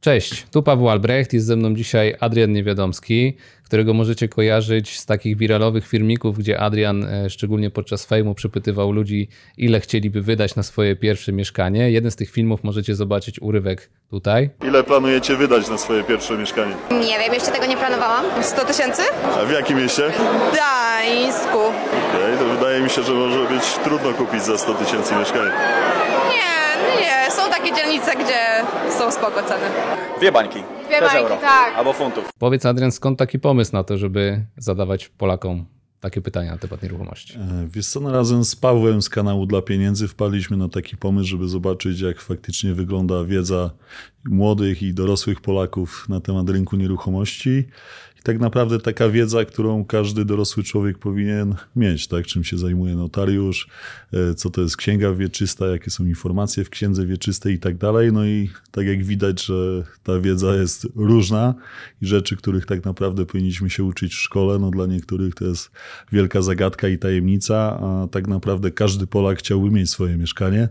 Cześć, tu Paweł Albrecht, jest ze mną dzisiaj Adrian Niewiadomski, którego możecie kojarzyć z takich wiralowych filmików, gdzie Adrian e, szczególnie podczas fejmu przypytywał ludzi, ile chcieliby wydać na swoje pierwsze mieszkanie. Jeden z tych filmów możecie zobaczyć urywek tutaj. Ile planujecie wydać na swoje pierwsze mieszkanie? Nie wiem, jeszcze tego nie planowałam. 100 tysięcy? A w jakim mieście? Gdańsku. Okej, okay, to wydaje mi się, że może być trudno kupić za 100 tysięcy mieszkanie takie dzielnice, gdzie są spoko ceny. Dwie bańki. Dwie bańki, euro. tak. Albo funtów. Powiedz Adrian, skąd taki pomysł na to, żeby zadawać Polakom takie pytania na temat nieruchomości. E, wiesz co, no razem z Pawłem z kanału Dla Pieniędzy wpadliśmy na taki pomysł, żeby zobaczyć jak faktycznie wygląda wiedza młodych i dorosłych Polaków na temat rynku nieruchomości i tak naprawdę taka wiedza, którą każdy dorosły człowiek powinien mieć, tak? Czym się zajmuje notariusz, e, co to jest księga wieczysta, jakie są informacje w księdze wieczystej i tak dalej. No i tak jak widać, że ta wiedza jest różna i rzeczy, których tak naprawdę powinniśmy się uczyć w szkole, no dla niektórych to jest wielka zagadka i tajemnica, a tak naprawdę każdy Polak chciałby mieć swoje mieszkanie,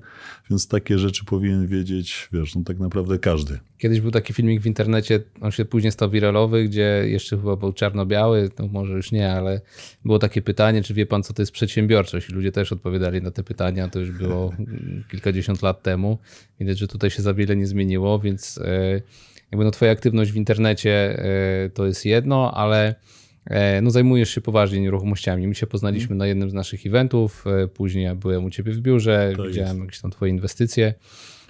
więc takie rzeczy powinien wiedzieć, wiesz, no tak naprawdę każdy. Kiedyś był taki filmik w internecie, on się później stał wiralowy, gdzie jeszcze chyba był czarno-biały, no może już nie, ale było takie pytanie, czy wie pan, co to jest przedsiębiorczość? I ludzie też odpowiadali na te pytania, to już było kilkadziesiąt lat temu. Widać, że tutaj się za wiele nie zmieniło, więc e, jakby no twoja aktywność w internecie e, to jest jedno, ale e, no zajmujesz się poważnie nieruchomościami. My się poznaliśmy hmm. na jednym z naszych eventów, później ja byłem u ciebie w biurze, to widziałem jest. jakieś tam twoje inwestycje.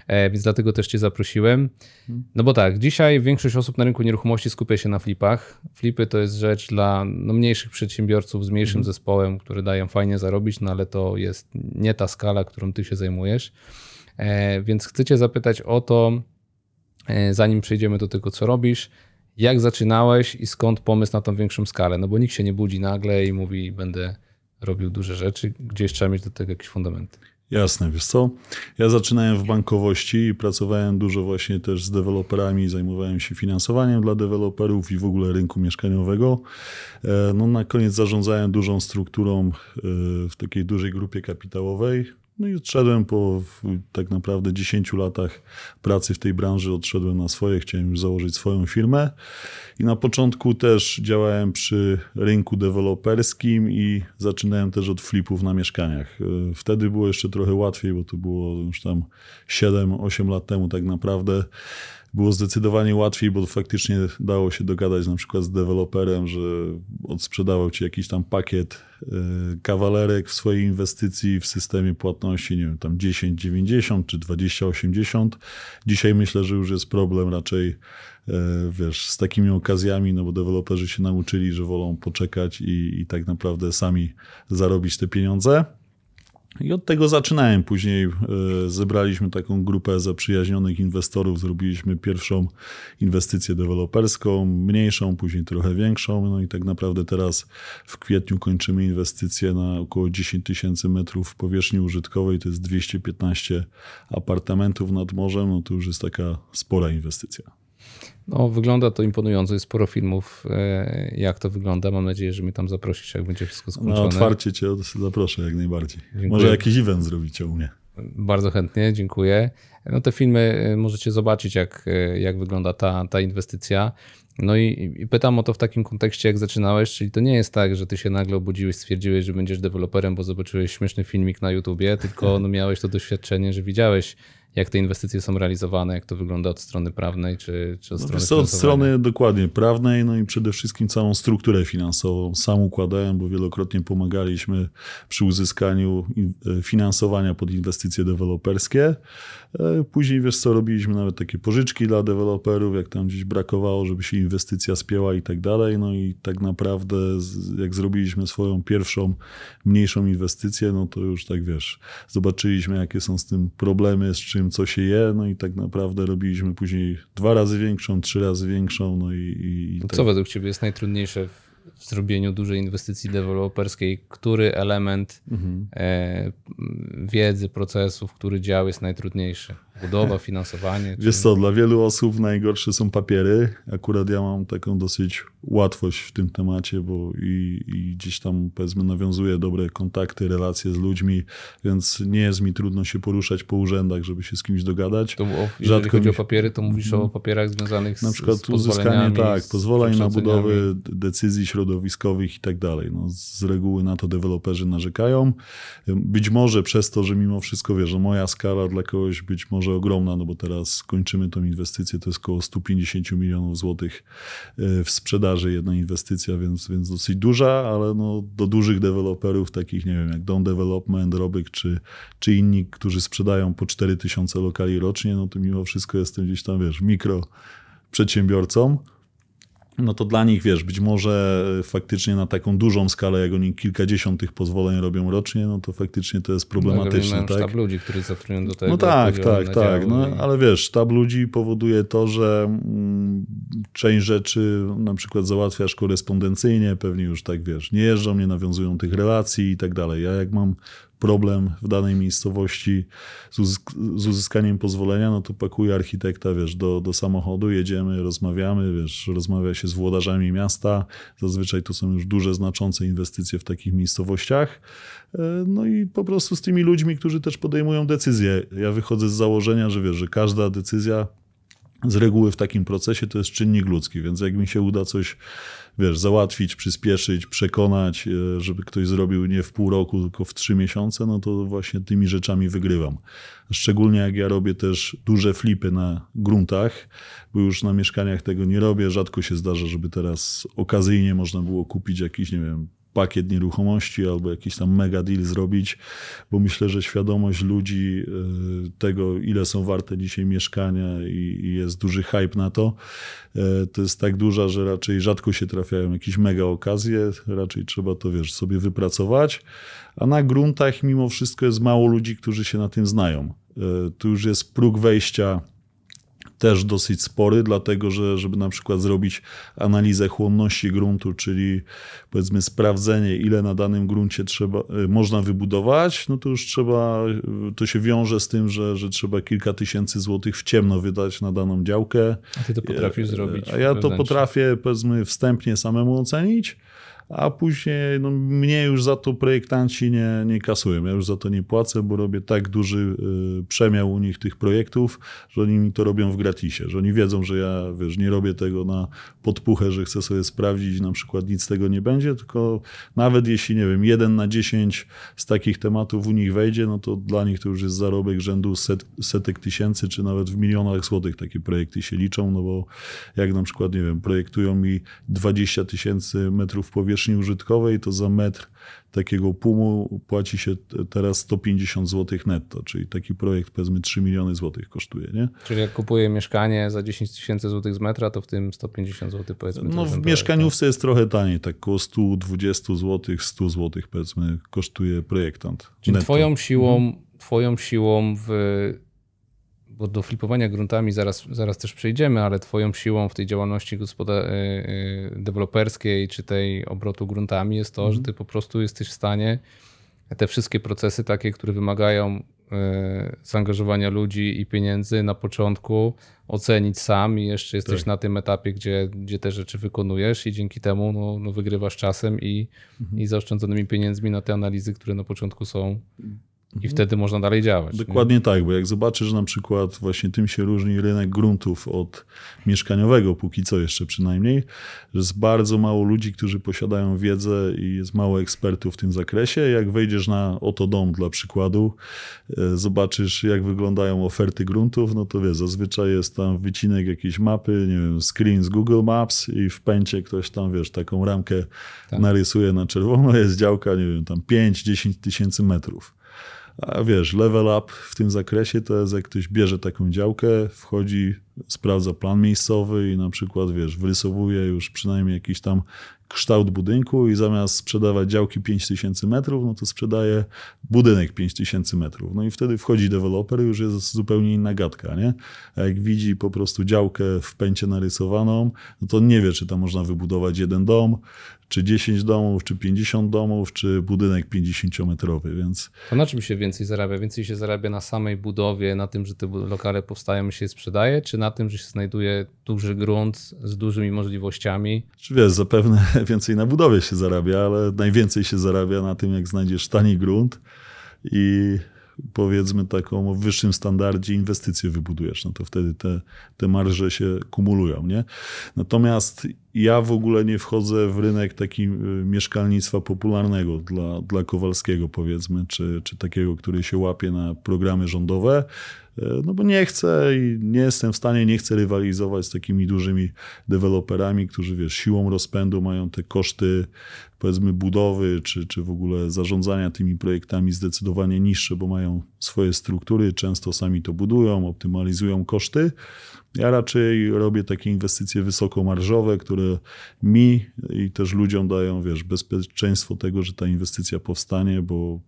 E, więc dlatego też Cię zaprosiłem. Mhm. No bo tak, dzisiaj większość osób na rynku nieruchomości skupia się na flipach. Flipy to jest rzecz dla no, mniejszych przedsiębiorców z mniejszym mhm. zespołem, które dają fajnie zarobić, no ale to jest nie ta skala, którą Ty się zajmujesz. E, więc chcę Cię zapytać o to, e, zanim przejdziemy do tego, co robisz, jak zaczynałeś i skąd pomysł na tą większą skalę? No bo nikt się nie budzi nagle i mówi, będę robił duże rzeczy, gdzieś trzeba mieć do tego jakieś fundamenty. Jasne, wiesz co? Ja zaczynałem w bankowości i pracowałem dużo właśnie też z deweloperami, zajmowałem się finansowaniem dla deweloperów i w ogóle rynku mieszkaniowego. E, no na koniec zarządzałem dużą strukturą e, w takiej dużej grupie kapitałowej, no i odszedłem po tak naprawdę 10 latach pracy w tej branży, odszedłem na swoje, chciałem już założyć swoją firmę. I na początku też działałem przy rynku deweloperskim i zaczynałem też od flipów na mieszkaniach. E, wtedy było jeszcze trochę łatwiej, bo to było już tam 7-8 lat temu tak naprawdę było zdecydowanie łatwiej, bo faktycznie dało się dogadać na przykład z deweloperem, że odsprzedawał ci jakiś tam pakiet y, kawalerek w swojej inwestycji w systemie płatności, nie wiem, tam 10,90 czy 20,80. Dzisiaj myślę, że już jest problem raczej y, wiesz, z takimi okazjami, no bo deweloperzy się nauczyli, że wolą poczekać i, i tak naprawdę sami zarobić te pieniądze. I od tego zaczynałem. Później e, zebraliśmy taką grupę zaprzyjaźnionych inwestorów, zrobiliśmy pierwszą inwestycję deweloperską, mniejszą, później trochę większą. No i tak naprawdę teraz w kwietniu kończymy inwestycję na około 10 tysięcy metrów powierzchni użytkowej, to jest 215 apartamentów nad morzem. No to już jest taka spora inwestycja. No, wygląda to imponująco, jest sporo filmów, e, jak to wygląda. Mam nadzieję, że mnie tam zaprosisz, jak będzie wszystko skończone. Na otwarcie cię zaproszę jak najbardziej. Dziękuję. Może jakiś event zrobicie u mnie. Bardzo chętnie, dziękuję. No, te filmy e, możecie zobaczyć, jak, e, jak wygląda ta, ta inwestycja. No i, i, pytam o to w takim kontekście, jak zaczynałeś, czyli to nie jest tak, że ty się nagle obudziłeś, stwierdziłeś, że będziesz deweloperem, bo zobaczyłeś śmieszny filmik na YouTubie, tylko no, miałeś to doświadczenie, że widziałeś jak te inwestycje są realizowane, jak to wygląda od strony prawnej czy, czy od no, strony finansowej? Od strony dokładnie prawnej, no i przede wszystkim całą strukturę finansową. Sam układałem, bo wielokrotnie pomagaliśmy przy uzyskaniu e, finansowania pod inwestycje deweloperskie. E, później, wiesz co, robiliśmy nawet takie pożyczki dla deweloperów, jak tam gdzieś brakowało, żeby się inwestycja spięła i tak dalej. No i tak naprawdę jak zrobiliśmy swoją pierwszą mniejszą inwestycję, no to już tak wiesz, zobaczyliśmy jakie są z tym problemy, z czym czym, co się je, no i tak naprawdę robiliśmy później dwa razy większą, trzy razy większą, no i... i no tak. Co według Ciebie jest najtrudniejsze w, w zrobieniu dużej inwestycji deweloperskiej? Który element mhm. e, wiedzy, procesów, który dział jest najtrudniejszy? budowa, finansowanie. Czy... Wiesz co, dla wielu osób najgorsze są papiery. Akurat ja mam taką dosyć łatwość w tym temacie, bo i, i gdzieś tam powiedzmy nawiązuję dobre kontakty, relacje z ludźmi, więc nie jest mi trudno się poruszać po urzędach, żeby się z kimś dogadać. To, o, Rzadko chodzi mi... o papiery, to mówisz o mhm. papierach związanych z Na przykład z uzyskanie tak, pozwoleń na budowę decyzji środowiskowych i tak dalej. No, z reguły na to deweloperzy narzekają. Być może przez to, że mimo wszystko, wiesz, że no, moja skala dla kogoś być może może ogromna, no bo teraz kończymy tą inwestycję, to jest około 150 milionów złotych e, w sprzedaży jedna inwestycja, więc, więc dosyć duża, ale no, do dużych deweloperów takich, nie wiem, jak Down Development, Robyk czy, czy inni, którzy sprzedają po 4000 lokali rocznie, no to mimo wszystko jestem gdzieś tam, wiesz, mikro przedsiębiorcą, no to dla nich, wiesz, być może e, faktycznie na taką dużą skalę, jak oni kilkadziesiąt tych pozwoleń robią rocznie, no to faktycznie to jest no, problematyczne. Tak? sztab ludzi, którzy do tego. No tak, tak, tak. No, no ale wiesz, sztab ludzi powoduje to, że mm, część rzeczy na przykład załatwiasz korespondencyjnie, pewnie już tak, wiesz, nie jeżdżą, nie nawiązują tych relacji i tak dalej. Ja jak mam problem w danej miejscowości z, uzysk z, uzyskaniem pozwolenia, no to pakuje architekta, wiesz, do, do samochodu, jedziemy, rozmawiamy, wiesz, rozmawia się z włodarzami miasta, zazwyczaj to są już duże, znaczące inwestycje w takich miejscowościach, e, no i po prostu z tymi ludźmi, którzy też podejmują decyzje. Ja wychodzę z założenia, że wiesz, że każda decyzja z reguły w takim procesie to jest czynnik ludzki, więc jak mi się uda coś wiesz, załatwić, przyspieszyć, przekonać, e, żeby ktoś zrobił nie w pół roku, tylko w trzy miesiące, no to właśnie tymi rzeczami wygrywam. Szczególnie jak ja robię też duże flipy na gruntach, bo już na mieszkaniach tego nie robię. Rzadko się zdarza, żeby teraz okazyjnie można było kupić jakiś, nie wiem, pakiet nieruchomości albo jakiś tam mega deal zrobić, bo myślę, że świadomość ludzi y, tego, ile są warte dzisiaj mieszkania i jest duży hype na to, y, to jest tak duża, że raczej rzadko się trafiają jakieś mega okazje, raczej trzeba to, wiesz, sobie wypracować, a na gruntach mimo wszystko jest mało ludzi, którzy się na tym znają. Y, tu już jest próg wejścia też dosyć spory, dlatego że żeby na przykład zrobić analizę chłonności gruntu, czyli powiedzmy sprawdzenie, ile na danym gruncie trzeba, y, można wybudować, no to już trzeba, y, to się wiąże z tym, że, że trzeba kilka tysięcy złotych w ciemno wydać na daną działkę. A ty to potrafisz y, zrobić. A ja to potrafię powiedzmy wstępnie samemu ocenić a później no, mnie już za to projektanci nie, nie kasują. Ja już za to nie płacę, bo robię tak duży y, przemiał u nich tych projektów, że oni mi to robią w gratisie, że oni wiedzą, że ja wiesz, nie robię tego na podpuchę, że chcę sobie sprawdzić, na przykład nic z tego nie będzie, tylko nawet jeśli, nie wiem, jeden na dziesięć z takich tematów u nich wejdzie, no to dla nich to już jest zarobek rzędu set, setek tysięcy, czy nawet w milionach złotych takie projekty się liczą, no bo jak na przykład, nie wiem, projektują mi 20 tysięcy metrów powierzchni, powierzchni użytkowej, to za metr takiego pumu płaci się teraz 150 zł netto, czyli taki projekt powiedzmy 3 miliony złotych kosztuje. Nie? Czyli jak kupuję mieszkanie za 10 tysięcy złotych z metra, to w tym 150 zł powiedzmy. No w mieszkaniówce jest trochę taniej, tak około 120 zł, 100 zł powiedzmy kosztuje projektant. Czyli netto. twoją siłą, mhm. twoją siłą w bo do flipowania gruntami zaraz, zaraz też przejdziemy, ale twoją siłą w tej działalności y, y, deweloperskiej czy tej obrotu gruntami jest to, mm. że mhm. ty po prostu jesteś w stanie te wszystkie procesy takie, które wymagają y, zaangażowania ludzi i pieniędzy na początku ocenić sam i jeszcze jesteś tak. na tym etapie, gdzie, gdzie te rzeczy wykonujesz i dzięki temu no, no wygrywasz czasem i, mhm. i zaoszczędzonymi pieniędzmi na te analizy, które na początku są mhm. I wtedy można dalej działać. Dokładnie nie? tak, bo jak zobaczysz na przykład, właśnie tym się różni rynek gruntów od mieszkaniowego, póki co jeszcze przynajmniej, że jest bardzo mało ludzi, którzy posiadają wiedzę i jest mało ekspertów w tym zakresie. Jak wejdziesz na oto dom dla przykładu, e, zobaczysz jak wyglądają oferty gruntów, no to wie, zazwyczaj jest tam wycinek jakiejś mapy, nie wiem, screen z Google Maps i w pęcie ktoś tam, wiesz, taką ramkę tak. narysuje na czerwono, jest działka, nie wiem, tam 5-10 tysięcy metrów. A wiesz, level up w tym zakresie to jest jak ktoś bierze taką działkę, wchodzi, sprawdza plan miejscowy i na przykład, wiesz, wyrysowuje już przynajmniej jakiś tam kształt budynku i zamiast sprzedawać działki 5000 metrów, no to sprzedaje budynek 5000 metrów. No i wtedy wchodzi deweloper już jest zupełnie inna gadka, nie? A jak widzi po prostu działkę w pęcie narysowaną, no to nie wie, czy tam można wybudować jeden dom, czy 10 domów, czy 50 domów, czy budynek 50-metrowy, więc... To na czym się więcej zarabia? Więcej się zarabia na samej budowie, na tym, że te lokale powstają i się sprzedaje, czy na tym, że się znajduje duży grunt z dużymi możliwościami? Czy wiesz, zapewne więcej na budowie się zarabia, ale najwięcej się zarabia na tym, jak znajdziesz tani grunt i powiedzmy taką o wyższym standardzie inwestycję wybudujesz, no to wtedy te, te marże się kumulują. Nie? Natomiast ja w ogóle nie wchodzę w rynek taki e, mieszkalnictwa popularnego dla, dla Kowalskiego powiedzmy, czy, czy takiego, który się łapie na programy rządowe, E, no bo nie chcę i nie jestem w stanie, nie chcę rywalizować z takimi dużymi deweloperami, którzy wiesz, siłą rozpędu mają te koszty powiedzmy budowy, czy, czy w ogóle zarządzania tymi projektami zdecydowanie niższe, bo mają swoje struktury, często sami to budują, optymalizują koszty. Ja raczej robię takie inwestycje wysokomarżowe, które mi i też ludziom dają wiesz, bezpieczeństwo tego, że ta inwestycja powstanie, bo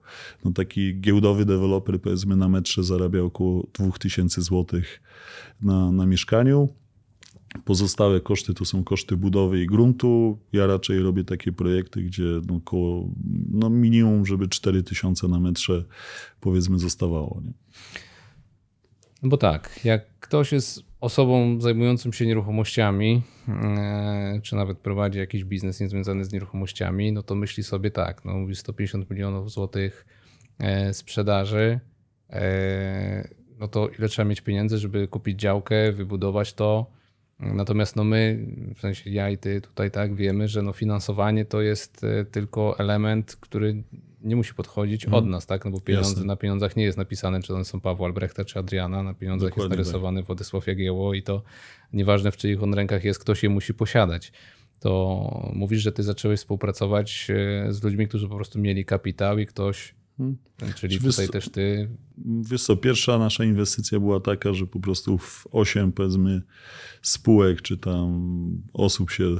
no, taki giełdowy deweloper powiedzmy na metrze zarabia około 2000 zł na, na mieszkaniu. Pozostałe koszty to są koszty budowy i gruntu. Ja raczej robię takie projekty, gdzie no około no minimum, żeby 4000 na metrze powiedzmy zostawało. Nie? No bo tak, jak ktoś jest Osobą zajmującą się nieruchomościami, e, czy nawet prowadzi jakiś biznes niezwiązany z nieruchomościami, no to myśli sobie tak, no mówi 150 milionów złotych e, sprzedaży, e, no to ile trzeba mieć pieniędzy, żeby kupić działkę, wybudować to. Natomiast no my, w sensie ja i ty tutaj tak wiemy, że no finansowanie to jest tylko element, który nie musi podchodzić mhm. od nas, tak? No bo pieniądze, Jasne. na pieniądzach nie jest napisane, czy one są Pawła Albrechta, czy Adriana. Na pieniądzach Dokładnie jest tak. narysowany tak. Władysław Jagiełło i to nieważne, w czyich on rękach jest, ktoś je musi posiadać. To mówisz, że ty zacząłeś współpracować e, z ludźmi, którzy po prostu mieli kapitał i ktoś, hmm. czyli Wiesz, tutaj też ty Wiesz co, pierwsza nasza inwestycja była taka, że po prostu w 8 powiedzmy spółek czy tam osób się e,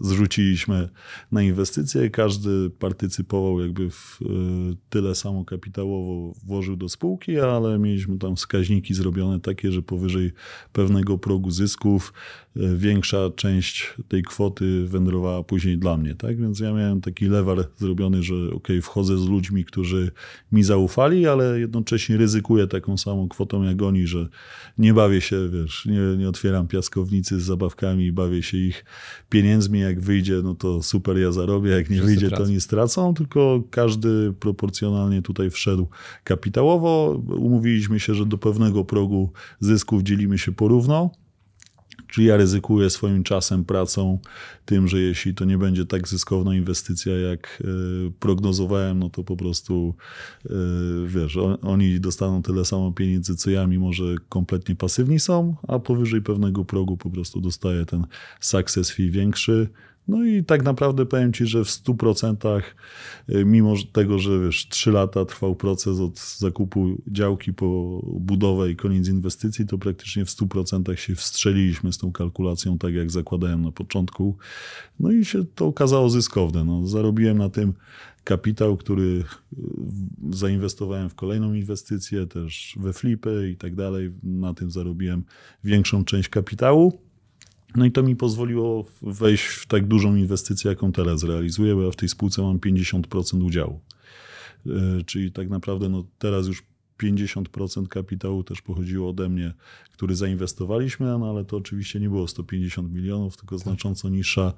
zrzuciliśmy na inwestycje. Każdy partycypował jakby w e, tyle samo kapitałowo włożył do spółki, ale mieliśmy tam wskaźniki zrobione takie, że powyżej pewnego progu zysków e, większa część tej kwoty wędrowała później dla mnie. Tak? Więc ja miałem taki lewar zrobiony, że ok, wchodzę z ludźmi, którzy mi zaufali, ale jednocześnie ryzykuję taką samą kwotą jak oni, że nie bawię się, wiesz, nie, nie otwieram piaskownicy z zabawkami i bawię się ich pieniędzmi. Jak wyjdzie, no to super, ja zarobię. Jak nie Wszyscy wyjdzie, tracą. to nie stracą, tylko każdy proporcjonalnie tutaj wszedł kapitałowo. Umówiliśmy się, że do pewnego progu zysków dzielimy się porówno. Czy ja ryzykuję swoim czasem, pracą, tym, że jeśli to nie będzie tak zyskowna inwestycja, jak e, prognozowałem, no to po prostu e, wiesz, oni dostaną tyle samo pieniędzy, co ja, mimo że kompletnie pasywni są, a powyżej pewnego progu po prostu dostaje ten success fee większy, no i tak naprawdę powiem Ci, że w 100%, y, mimo tego, że wiesz, 3 lata trwał proces od zakupu działki po budowę i koniec inwestycji, to praktycznie w 100% się wstrzeliliśmy z tą kalkulacją, tak jak zakładałem na początku. No i się to okazało zyskowne. No, zarobiłem na tym kapitał, który y, zainwestowałem w kolejną inwestycję, też we flipy i tak dalej. Na tym zarobiłem większą część kapitału. No i to mi pozwoliło wejść w tak dużą inwestycję, jaką teraz realizuję, bo ja w tej spółce mam 50% udziału. E, czyli tak naprawdę no teraz już 50% kapitału też pochodziło ode mnie, który zainwestowaliśmy, no ale to oczywiście nie było 150 milionów, tylko tak. znacząco niższa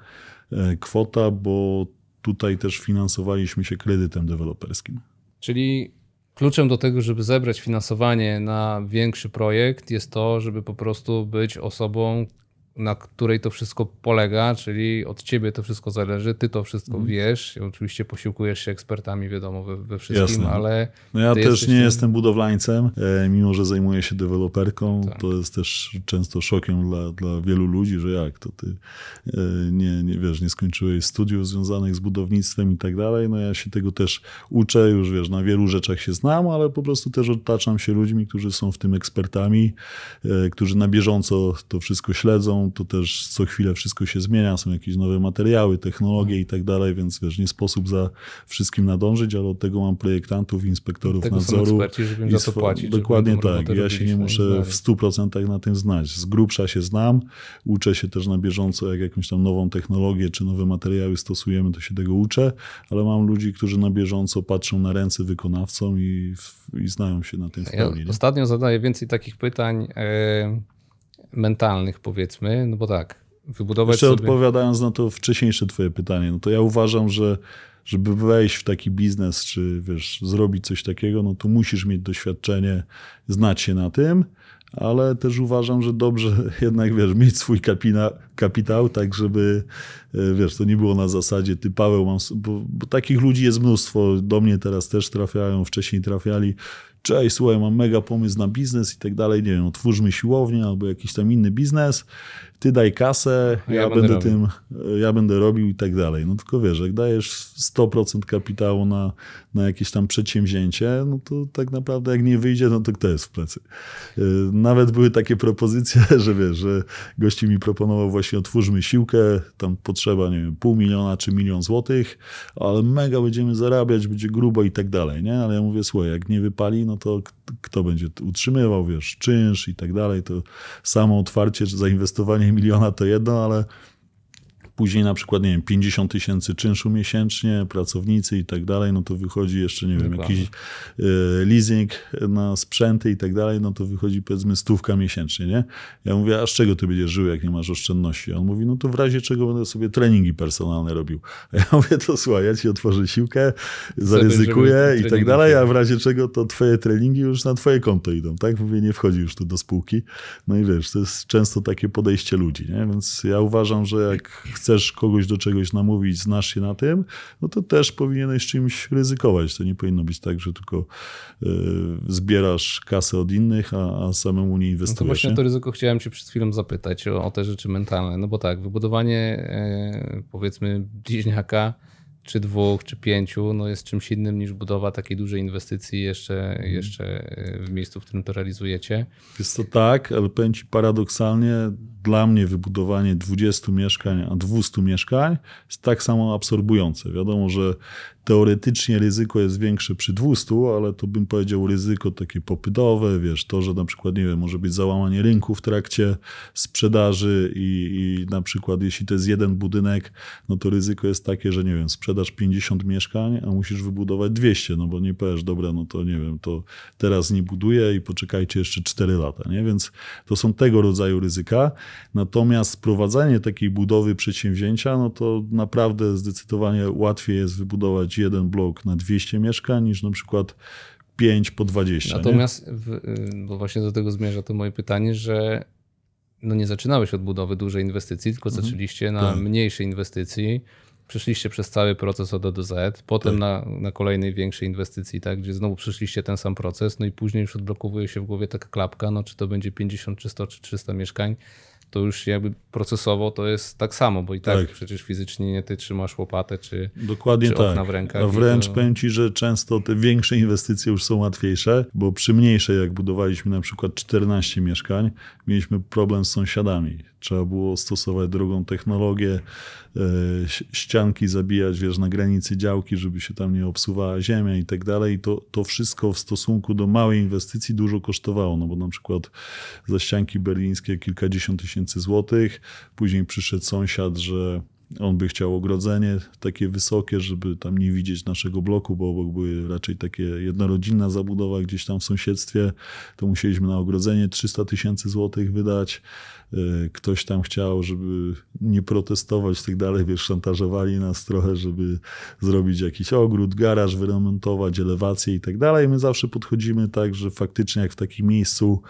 e, kwota, bo tutaj też finansowaliśmy się kredytem deweloperskim. Czyli kluczem do tego, żeby zebrać finansowanie na większy projekt, jest to, żeby po prostu być osobą, na której to wszystko polega, czyli od ciebie to wszystko zależy, ty to wszystko mm. wiesz. Oczywiście posiłkujesz się ekspertami, wiadomo, we, we wszystkim, Jasne. ale. No ja też nie tym... jestem budowlańcem, e, mimo że zajmuję się deweloperką. Tak. To jest też często szokiem dla, dla wielu ludzi, że jak to ty e, nie, nie wiesz, nie skończyłeś studiów związanych z budownictwem i tak dalej. No ja się tego też uczę, już wiesz, na wielu rzeczach się znam, ale po prostu też otaczam się ludźmi, którzy są w tym ekspertami, e, którzy na bieżąco to wszystko śledzą to tu też co chwilę wszystko się zmienia, są jakieś nowe materiały, technologie i tak dalej, więc wiesz, nie sposób za wszystkim nadążyć, ale od tego mam projektantów, inspektorów tego nadzoru. Są eksperci, żeby im za to płacić. Dokładnie tak, ja się nie muszę w 100% na tym znać. Z grubsza się znam, uczę się też na bieżąco, jak jakąś tam nową technologię czy nowe materiały stosujemy, to się tego uczę, ale mam ludzi, którzy na bieżąco patrzą na ręce wykonawcom i, i znają się na tym w pełni. Ja ostatnio zadaję więcej takich pytań, mentalnych, powiedzmy, no bo tak, wybudować Jeszcze sobie... odpowiadając na to wcześniejsze twoje pytanie, no to ja uważam, że żeby wejść w taki biznes, czy wiesz, zrobić coś takiego, no to musisz mieć doświadczenie, znać się na tym, ale też uważam, że dobrze jednak, wiesz, mieć swój kapina, kapitał, tak żeby, e, wiesz, to nie było na zasadzie ty Paweł, mam, bo, bo takich ludzi jest mnóstwo, do mnie teraz też trafiają, wcześniej trafiali, cześć, słuchaj, mam mega pomysł na biznes i tak dalej, nie wiem, otwórzmy siłownię albo jakiś tam inny biznes ty daj kasę, ja, ja będę, robił. tym, ja będę robił i tak dalej. No tylko wiesz, jak dajesz 100% kapitału na, na jakieś tam przedsięwzięcie, no to tak naprawdę jak nie wyjdzie, no to kto jest w pracy? Y, nawet były takie propozycje, że wiesz, że gości mi proponował właśnie otwórzmy siłkę, tam potrzeba, nie wiem, pół miliona czy milion złotych, ale mega będziemy zarabiać, będzie grubo i tak dalej, nie? Ale ja mówię, słuchaj, jak nie wypali, no to kto będzie utrzymywał, wiesz, czynsz i tak dalej, to samo otwarcie, zainwestowanie miliona to jedno, ale później na przykład, nie wiem, 50 tysięcy czynszu miesięcznie, pracownicy i tak dalej, no to wychodzi jeszcze, nie wiem, Dokładnie. jakiś e, leasing na sprzęty i tak dalej, no to wychodzi powiedzmy stówka miesięcznie, nie? Ja mówię, a z czego ty będziesz żył, jak nie masz oszczędności? A on mówi, no to w razie czego będę sobie treningi personalne robił. A ja mówię, to słuchaj, ja ci otworzę siłkę, zaryzykuję i tak dalej, a w razie czego to twoje treningi już na twoje konto idą, tak? Mówię, nie wchodzi już tu do spółki. No i wiesz, to jest często takie podejście ludzi, nie? Więc ja uważam, że jak chcę chcesz kogoś do czegoś namówić, znasz się na tym, no to też powinieneś czymś ryzykować. To nie powinno być tak, że tylko y, zbierasz kasę od innych, a, a samemu nie inwestujesz. No to właśnie nie? to ryzyko chciałem cię przed chwilą zapytać o, o te rzeczy mentalne. No bo tak, wybudowanie y, powiedzmy bliźniaka czy dwóch, czy pięciu, no jest czymś innym niż budowa takiej dużej inwestycji jeszcze, mhm. jeszcze e, w miejscu, w którym to realizujecie. Jest to tak, ale pęci paradoksalnie, dla mnie wybudowanie 20 mieszkań, a 200 mieszkań jest tak samo absorbujące. Wiadomo, że teoretycznie ryzyko jest większe przy 200, ale to bym powiedział ryzyko takie popytowe, wiesz, to, że na przykład, nie wiem, może być załamanie rynku w trakcie sprzedaży i, i na przykład jeśli to jest jeden budynek, no to ryzyko jest takie, że nie wiem, sprzedasz 50 mieszkań, a musisz wybudować 200, no bo nie powiesz, dobra, no to nie wiem, to teraz nie buduję i poczekajcie jeszcze 4 lata, nie? Więc to są tego rodzaju ryzyka. Natomiast prowadzenie takiej budowy przedsięwzięcia, no to naprawdę zdecydowanie łatwiej jest wybudować jeden blok na 200 mieszkań niż na przykład 5 po 20. Natomiast, w, y, bo właśnie do tego zmierza to moje pytanie, że no nie zaczynałeś od budowy dużej inwestycji, tylko mhm. zaczęliście na tak. mniejszej inwestycji. Przeszliście przez cały proces od A do Z, potem tak. na, na kolejnej większej inwestycji, tak, gdzie znowu przeszliście ten sam proces, no i później już odblokowuje się w głowie taka klapka, no czy to będzie 50, czy 100, czy 300 mieszkań, to już jakby procesowo to jest tak samo, bo i tak, tak. przecież fizycznie nie ty trzymasz łopatę czy, Dokładnie czy tak. w rękach. A wręcz to... powiem ci, że często te większe inwestycje już są łatwiejsze, bo przy mniejszej, jak budowaliśmy na przykład 14 mieszkań, mieliśmy problem z sąsiadami Trzeba było stosować drogą technologię, e, ścianki zabijać, wiesz, na granicy działki, żeby się tam nie obsuwała ziemia i tak dalej. To, to wszystko w stosunku do małej inwestycji dużo kosztowało, no bo na przykład za ścianki berlińskie kilkadziesiąt tysięcy złotych, później przyszedł sąsiad, że on by chciał ogrodzenie takie wysokie, żeby tam nie widzieć naszego bloku, bo obok były raczej takie jednorodzinna zabudowa gdzieś tam w sąsiedztwie. To musieliśmy na ogrodzenie 300 tysięcy złotych wydać. E, ktoś tam chciał, żeby nie protestować i tak dalej, wiesz, szantażowali nas trochę, żeby zrobić jakiś ogród, garaż wyremontować, elewację i tak dalej. My zawsze podchodzimy tak, że faktycznie jak w takim miejscu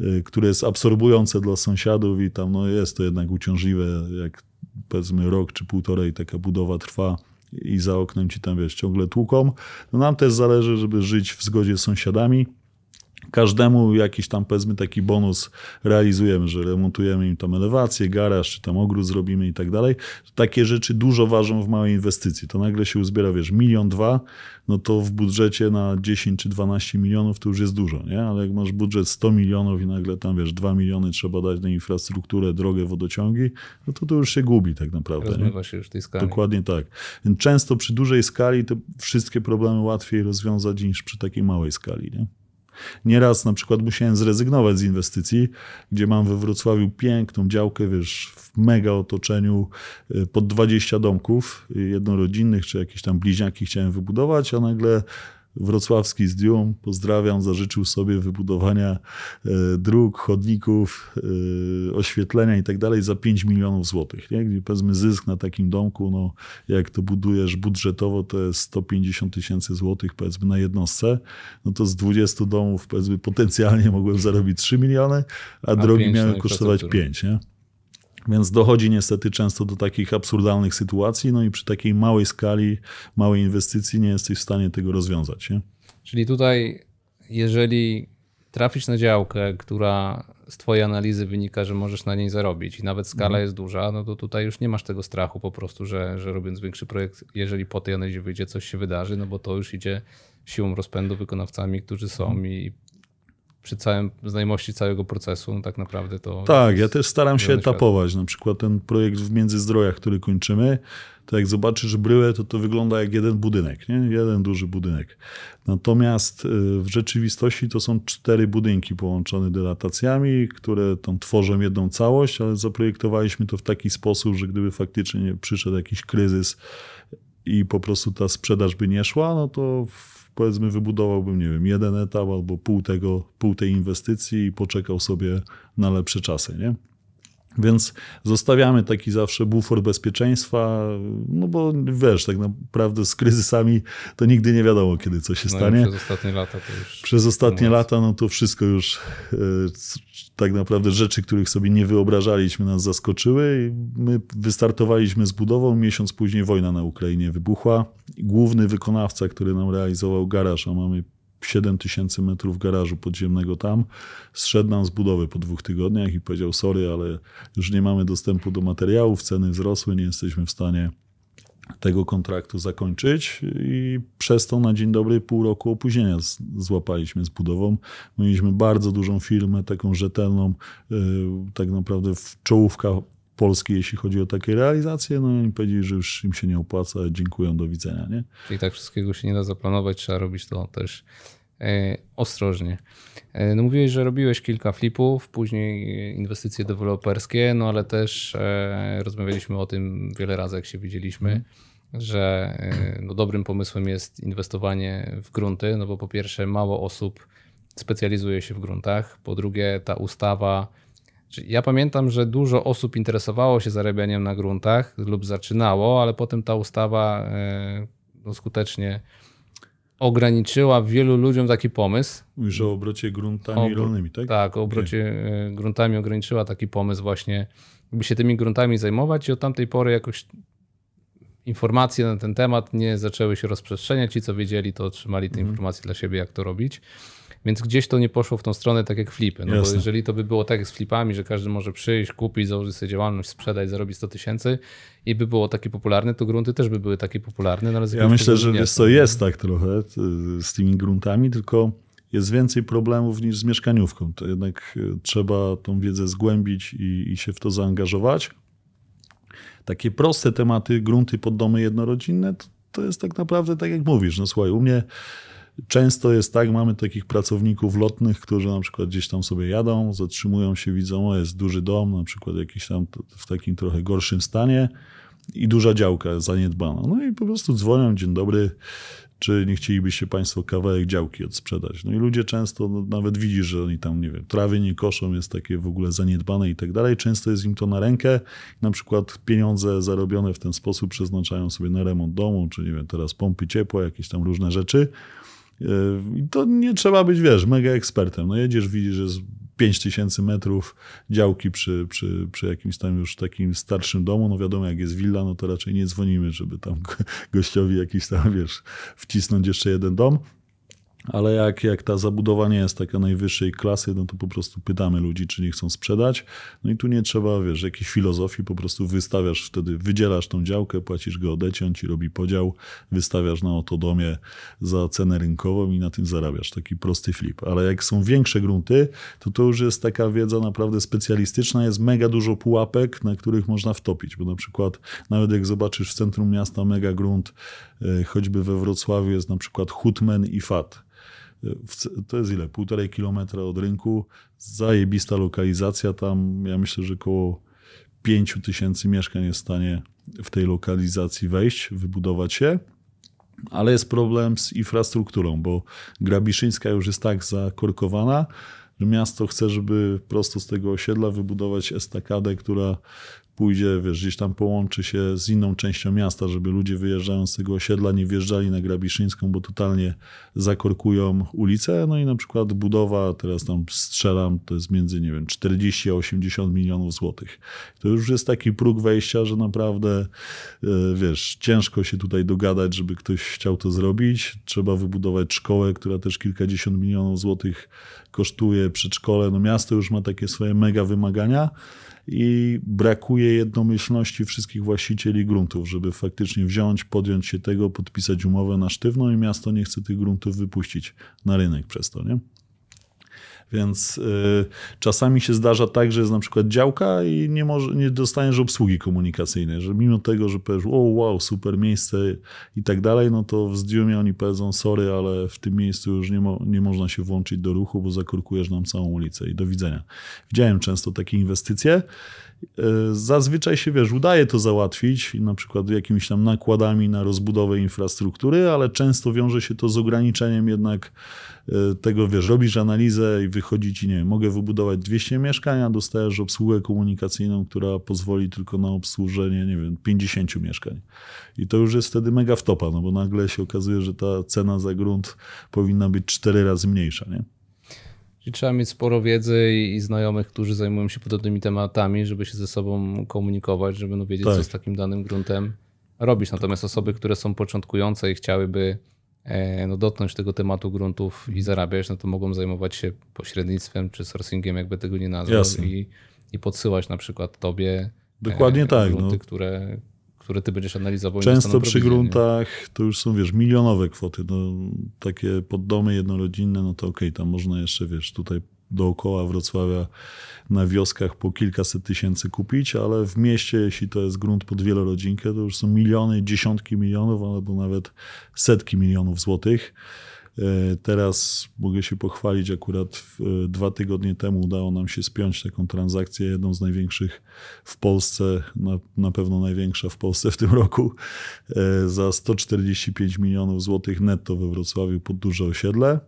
e, które jest absorbujące dla sąsiadów i tam no, jest to jednak uciążliwe, jak powiedzmy rok czy półtorej taka budowa trwa i za oknem ci tam wiesz, ciągle tłuką. No nam też zależy, żeby żyć w zgodzie z sąsiadami Każdemu jakiś tam, powiedzmy, taki bonus realizujemy, że remontujemy im tam elewację, garaż, czy tam ogród zrobimy i tak dalej. Takie rzeczy dużo ważą w małej inwestycji. To nagle się uzbiera, wiesz, milion, dwa, no to w budżecie na 10 czy 12 milionów to już jest dużo, nie? Ale jak masz budżet 100 milionów i nagle tam, wiesz, 2 miliony trzeba dać na infrastrukturę, drogę, wodociągi, no to to już się gubi tak naprawdę. Rozmywa się już tej skali. Dokładnie tak. Często przy dużej skali to wszystkie problemy łatwiej rozwiązać niż przy takiej małej skali, nie? Nieraz na przykład musiałem zrezygnować z inwestycji, gdzie mam we Wrocławiu piękną działkę, wiesz, w mega otoczeniu y, pod 20 domków y, jednorodzinnych, czy jakieś tam bliźniaki chciałem wybudować, a nagle wrocławski z Dium, pozdrawiam, zażyczył sobie wybudowania e, dróg, chodników, e, oświetlenia i tak dalej za 5 milionów złotych. Nie? powiedzmy zysk na takim domku, no, jak to budujesz budżetowo, to jest 150 tysięcy złotych powiedzmy na jednostce, no to z 20 domów powiedzmy potencjalnie mogłem zarobić 3 miliony, a, a drogi miały kosztować 5. Nie? Więc dochodzi niestety często do takich absurdalnych sytuacji, no i przy takiej małej skali, małej inwestycji nie jesteś w stanie tego rozwiązać. Nie? Czyli tutaj, jeżeli trafisz na działkę, która z Twojej analizy wynika, że możesz na niej zarobić i nawet skala mhm. jest duża, no to tutaj już nie masz tego strachu po prostu, że, że robiąc większy projekt, jeżeli po tej analizie wyjdzie coś się wydarzy, no bo to już idzie siłą rozpędu wykonawcami, którzy są mhm. i przy całym znajomości całego procesu, no tak naprawdę to. Tak, ja też staram się etapować. Świat. Na przykład ten projekt w Międzyzdrojach, który kończymy, to jak zobaczysz bryłę, to to wygląda jak jeden budynek, nie? jeden duży budynek. Natomiast y, w rzeczywistości to są cztery budynki połączone dylatacjami, które tam tworzą jedną całość, ale zaprojektowaliśmy to w taki sposób, że gdyby faktycznie przyszedł jakiś kryzys i po prostu ta sprzedaż by nie szła, no to powiedzmy wybudowałbym, nie wiem, jeden etap albo pół, tego, pół tej inwestycji i poczekał sobie na lepsze czasy, nie? Więc zostawiamy taki zawsze bufor bezpieczeństwa, no bo wiesz, tak naprawdę z kryzysami to nigdy nie wiadomo, kiedy co się no stanie. Przez ostatnie lata to już. Przez ostatnie lata, no to wszystko już e, tak naprawdę rzeczy, których sobie nie wyobrażaliśmy, nas zaskoczyły. My wystartowaliśmy z budową, miesiąc później wojna na Ukrainie wybuchła. Główny wykonawca, który nam realizował garaż, a mamy 7 tysięcy metrów garażu podziemnego tam. Zszedł nam z budowy po dwóch tygodniach i powiedział: Sorry, ale już nie mamy dostępu do materiałów, ceny wzrosły, nie jesteśmy w stanie tego kontraktu zakończyć i przez to na dzień dobry pół roku opóźnienia złapaliśmy z budową. Mieliśmy bardzo dużą firmę, taką rzetelną, y, tak naprawdę w czołówka Polski, jeśli chodzi o takie realizacje, no i powiedzieli, że już im się nie opłaca, dziękują, do widzenia. Nie? Czyli tak wszystkiego się nie da zaplanować, trzeba robić to też e, ostrożnie. E, no mówiłeś, że robiłeś kilka flipów, później inwestycje deweloperskie, no ale też e, rozmawialiśmy o tym wiele razy, jak się widzieliśmy, mhm. że no, dobrym pomysłem jest inwestowanie w grunty, no bo po pierwsze mało osób specjalizuje się w gruntach, po drugie ta ustawa ja pamiętam, że dużo osób interesowało się zarabianiem na gruntach lub zaczynało, ale potem ta ustawa e, no, skutecznie ograniczyła wielu ludziom taki pomysł. Mówisz o obrocie gruntami rolnymi, tak? Tak, o obrocie okay. E, gruntami ograniczyła taki pomysł właśnie, by się tymi gruntami zajmować i od tamtej pory jakoś informacje na ten temat nie zaczęły się rozprzestrzeniać. Ci, co wiedzieli, to otrzymali te mm. informacje dla siebie, jak to robić. Więc gdzieś to nie poszło w tą stronę tak jak flipy. No Jasne. bo jeżeli to by było tak jak z flipami, że każdy może przyjść, kupić, założyć sobie działalność, sprzedać, zarobić 100 tysięcy i by było takie popularne, to grunty też by były takie popularne. No ale ja myślę, że jest co, jest tak trochę e, z tymi gruntami, tylko jest więcej problemów niż z mieszkaniówką. To jednak e, trzeba tą wiedzę zgłębić i, i się w to zaangażować. Takie proste tematy, grunty pod domy jednorodzinne, to, to jest tak naprawdę tak jak mówisz. No słuchaj, u mnie Często jest tak, mamy takich pracowników lotnych, którzy na przykład gdzieś tam sobie jadą, zatrzymują się, widzą, o jest duży dom, na przykład jakiś tam w takim trochę gorszym stanie i duża działka zaniedbana. No i po prostu dzwonią, dzień dobry, czy nie chcielibyście Państwo kawałek działki odsprzedać. No i ludzie często no, nawet widzi, że oni tam, nie wiem, trawy nie koszą, jest takie w ogóle zaniedbane i tak dalej. Często jest im to na rękę. Na przykład pieniądze zarobione w ten sposób przeznaczają sobie na remont domu, czy nie wiem, teraz pompy ciepła, jakieś tam różne rzeczy. To nie trzeba być, wiesz, mega ekspertem. No jedziesz, widzisz, że jest 5000 metrów działki przy, przy, przy jakimś tam już takim starszym domu, no wiadomo, jak jest willa, no to raczej nie dzwonimy, żeby tam gościowi jakiś tam, wiesz, wcisnąć jeszcze jeden dom, ale jak, jak ta zabudowa nie jest taka najwyższej klasy, no to po prostu pytamy ludzi, czy nie chcą sprzedać. No i tu nie trzeba, wiesz, jakiejś filozofii, po prostu wystawiasz wtedy, wydzielasz tą działkę, płacisz go odeciąć i robi podział, wystawiasz na otodomie za cenę rynkową i na tym zarabiasz. Taki prosty flip. Ale jak są większe grunty, to to już jest taka wiedza naprawdę specjalistyczna, jest mega dużo pułapek, na których można wtopić, bo na przykład nawet jak zobaczysz w centrum miasta mega grunt, E, choćby we Wrocławiu jest na przykład Hutmen i Fat. E, to jest ile? Półtorej kilometra od rynku. Zajebista lokalizacja. Tam ja myślę, że około 5 tysięcy mieszkań jest w stanie w tej lokalizacji wejść, wybudować się. Ale jest problem z infrastrukturą, bo Grabiszyńska już jest tak zakorkowana, że miasto chce, żeby prosto z tego osiedla wybudować estakadę, która pójdzie, wiesz, gdzieś tam połączy się z inną częścią miasta, żeby ludzie wyjeżdżając z tego osiedla nie wjeżdżali na Grabiszyńską, bo totalnie zakorkują ulicę. No i na przykład budowa, teraz tam strzelam, to jest między, nie wiem, 40 a 80 milionów złotych. To już jest taki próg wejścia, że naprawdę, e, wiesz, ciężko się tutaj dogadać, żeby ktoś chciał to zrobić. Trzeba wybudować szkołę, która też kilkadziesiąt milionów złotych kosztuje, przedszkole. No miasto już ma takie swoje mega wymagania i brakuje jednomyślności wszystkich właścicieli gruntów, żeby faktycznie wziąć, podjąć się tego, podpisać umowę na sztywną i miasto nie chce tych gruntów wypuścić na rynek przez to, nie? Więc y, czasami się zdarza tak, że jest na przykład działka i nie, może, nie dostaniesz obsługi komunikacyjnej, że mimo tego, że powiesz, o wow, super miejsce i tak dalej, no to w zdjumie oni powiedzą, sorry, ale w tym miejscu już nie, mo nie można się włączyć do ruchu, bo zakurkujesz nam całą ulicę i do widzenia. Widziałem często takie inwestycje E, zazwyczaj się, wiesz, udaje to załatwić, na przykład jakimiś tam nakładami na rozbudowę infrastruktury, ale często wiąże się to z ograniczeniem jednak e, tego, wiesz, robisz analizę i wychodzi ci, nie wiem, mogę wybudować 200 mieszkań, a dostajesz obsługę komunikacyjną, która pozwoli tylko na obsłużenie, nie wiem, 50 mieszkań. I to już jest wtedy mega wtopa, no bo nagle się okazuje, że ta cena za grunt powinna być 4 razy mniejsza, nie? Czyli trzeba mieć sporo wiedzy i, znajomych, którzy zajmują się podobnymi tematami, żeby się ze sobą komunikować, żeby no wiedzieć, tak. co z takim danym gruntem robić. Natomiast osoby, które są początkujące i chciałyby e, no, dotknąć tego tematu gruntów i zarabiać, no to mogą zajmować się pośrednictwem czy sourcingiem, jakby tego nie nazwać, i, i podsyłać na przykład tobie e, Dokładnie e, tak, grunty, no. które, które ty będziesz analizował. Często przy gruntach to już są, wiesz, milionowe kwoty. No, takie poddomy jednorodzinne, no to okej, okay, tam można jeszcze, wiesz, tutaj dookoła Wrocławia na wioskach po kilkaset tysięcy kupić, ale w mieście, jeśli to jest grunt pod wielorodzinkę, to już są miliony, dziesiątki milionów albo nawet setki milionów złotych. E, teraz mogę się pochwalić, akurat e, dwa tygodnie temu udało nam się spiąć taką transakcję, jedną z największych w Polsce, na, na pewno największa w Polsce w tym roku, e, za 145 milionów złotych netto we Wrocławiu pod duże osiedle.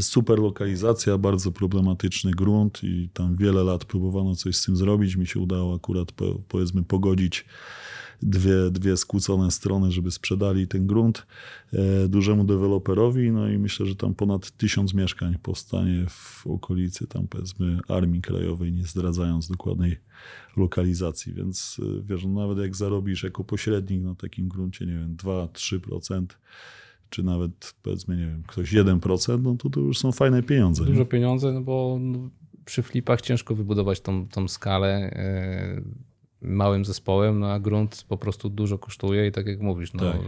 Super lokalizacja, bardzo problematyczny grunt i tam wiele lat próbowano coś z tym zrobić. Mi się udało akurat po, powiedzmy pogodzić dwie, dwie skłócone strony, żeby sprzedali ten grunt e, dużemu deweloperowi. No i myślę, że tam ponad tysiąc mieszkań powstanie w okolicy tam powiedzmy Armii Krajowej, nie zdradzając dokładnej lokalizacji. Więc e, wiesz, no nawet jak zarobisz jako pośrednik na takim gruncie, nie wiem, 2-3%, czy nawet powiedzmy, nie wiem, ktoś 1%, no to to już są fajne pieniądze. Dużo nie? pieniądze, no bo przy flipach ciężko wybudować tą, tą skalę. E, małym zespołem, no a grunt po prostu dużo kosztuje i tak jak mówisz, no, tak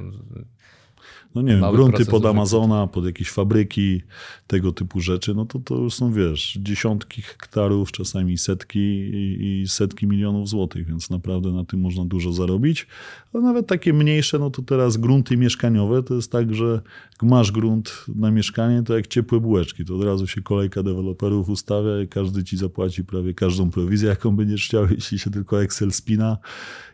no nie wiem, grunty pod Amazona, pod jakieś fabryki, tego typu rzeczy, no to to już są, wiesz, dziesiątki hektarów, czasami setki i, i setki milionów złotych, więc naprawdę na tym można dużo zarobić. Ale nawet takie mniejsze, no to teraz grunty mieszkaniowe, to jest tak, że jak masz grunt na mieszkanie, to jak ciepłe bułeczki, to od razu się kolejka deweloperów ustawia i każdy ci zapłaci prawie każdą prowizję, jaką będziesz chciał, jeśli się tylko Excel spina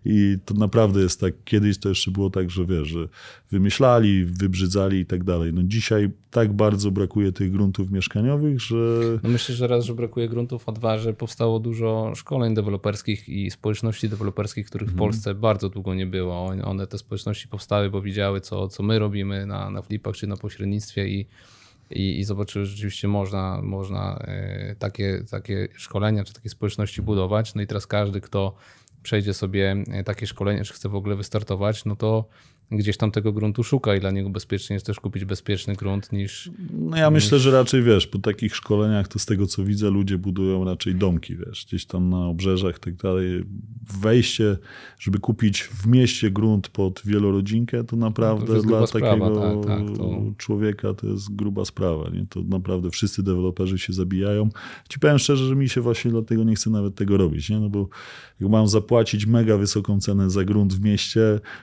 i to naprawdę jest tak, kiedyś to jeszcze było tak, że wiesz, że wymyślali wybrzydzali i tak dalej. No dzisiaj tak bardzo brakuje tych gruntów mieszkaniowych, że... No myślę, że raz, że brakuje gruntów, a dwa, że powstało dużo szkoleń deweloperskich i społeczności deweloperskich, których mhm. w Polsce bardzo długo nie było. One, te społeczności powstały, bo widziały, co, co my robimy na, na flipach czy na pośrednictwie i i, i zobaczyły, że rzeczywiście można, można e, takie, takie szkolenia czy takie społeczności budować. No i teraz każdy, kto przejdzie sobie e, takie szkolenie, czy chce w ogóle wystartować, no to gdzieś tam tego gruntu szuka i dla niego bezpiecznie jest też kupić bezpieczny grunt niż... No ja niż... myślę, że raczej wiesz, po takich szkoleniach to z tego co widzę ludzie budują raczej domki, wiesz, gdzieś tam na obrzeżach i tak dalej. Wejście, żeby kupić w mieście grunt pod wielorodzinkę to naprawdę to dla takiego tak, tak, to... człowieka to jest gruba sprawa, nie? To naprawdę wszyscy deweloperzy się zabijają. Ci powiem szczerze, że mi się właśnie dlatego nie chce nawet tego robić, nie? No bo jak mam zapłacić mega wysoką cenę za grunt w mieście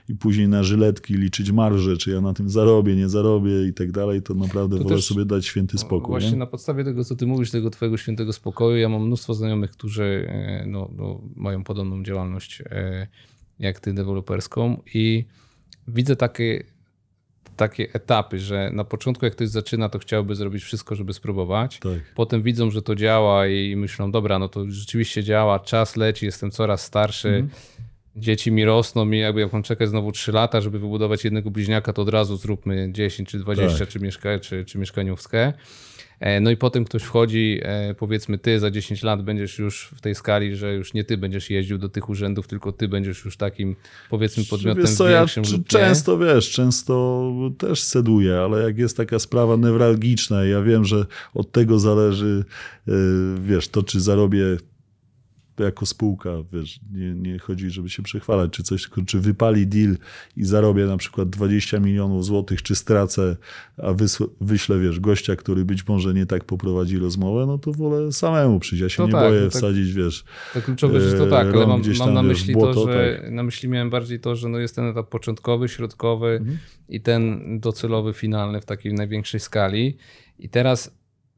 i później na żylet setki, liczyć marże, czy ja na tym zarobię, nie zarobię i tak dalej, to naprawdę to wolę sobie dać święty spokój. Właśnie nie? na podstawie tego, co ty mówisz, tego twojego świętego spokoju, ja mam mnóstwo znajomych, którzy e, no, no, mają podobną działalność e, jak ty, deweloperską i widzę takie, takie etapy, że na początku jak ktoś zaczyna, to chciałby zrobić wszystko, żeby spróbować. Tak. Potem widzą, że to działa i myślą, dobra, no to rzeczywiście działa, czas leci, jestem coraz starszy. Mhm dzieci mi rosną i jakby jak mam czekać znowu 3 lata, żeby wybudować jednego bliźniaka, to od razu zróbmy 10 czy 20 tak. czy, mieszka czy, czy mieszkaniówkę. E, no i potem ktoś wchodzi, e, powiedzmy ty za 10 lat będziesz już w tej skali, że już nie ty będziesz jeździł do tych urzędów, tylko ty będziesz już takim powiedzmy podmiotem wiesz co, większym. Ja często wiesz, często też seduję, ale jak jest taka sprawa newralgiczna ja wiem, że od tego zależy, e, wiesz, to czy zarobię jako spółka, wiesz, nie, nie chodzi, żeby się przechwalać czy coś, tylko czy wypali deal i zarobię na przykład 20 milionów złotych, czy stracę, a wyśle, wyślę, wiesz, gościa, który być może nie tak poprowadzi rozmowę, no to wolę samemu przyjść. Ja się no nie tak, boję no tak, wsadzić, wiesz. To kluczowe, że to tak, ale mam, tam, na myśli błoto, to, że tak. na myśli miałem bardziej to, że no jest ten etap początkowy, środkowy mhm. i ten docelowy, finalny w takiej największej skali. I teraz